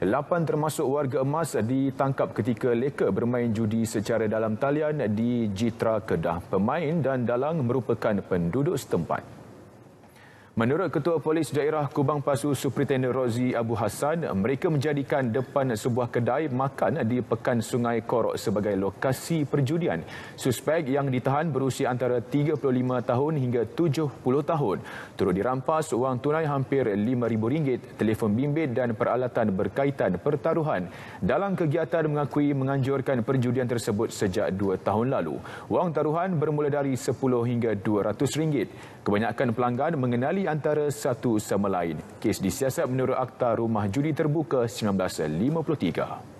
Lapan termasuk warga emas ditangkap ketika leka bermain judi secara dalam talian di Jitra Kedah. Pemain dan dalang merupakan penduduk setempat. Menurut Ketua Polis Daerah Kubang Pasu Superintendent Rozi Abu Hassan, mereka menjadikan depan sebuah kedai makan di Pekan Sungai Korok sebagai lokasi perjudian. Suspek yang ditahan berusia antara 35 tahun hingga 70 tahun. Turut dirampas wang tunai hampir RM5,000, telefon bimbit dan peralatan berkaitan pertaruhan. Dalam kegiatan mengakui menganjurkan perjudian tersebut sejak 2 tahun lalu. Wang taruhan bermula dari RM10 hingga RM200. Kebanyakan pelanggan mengenali antara satu sama lain. Kes disiasat menurut Akta Rumah Judi Terbuka 1953.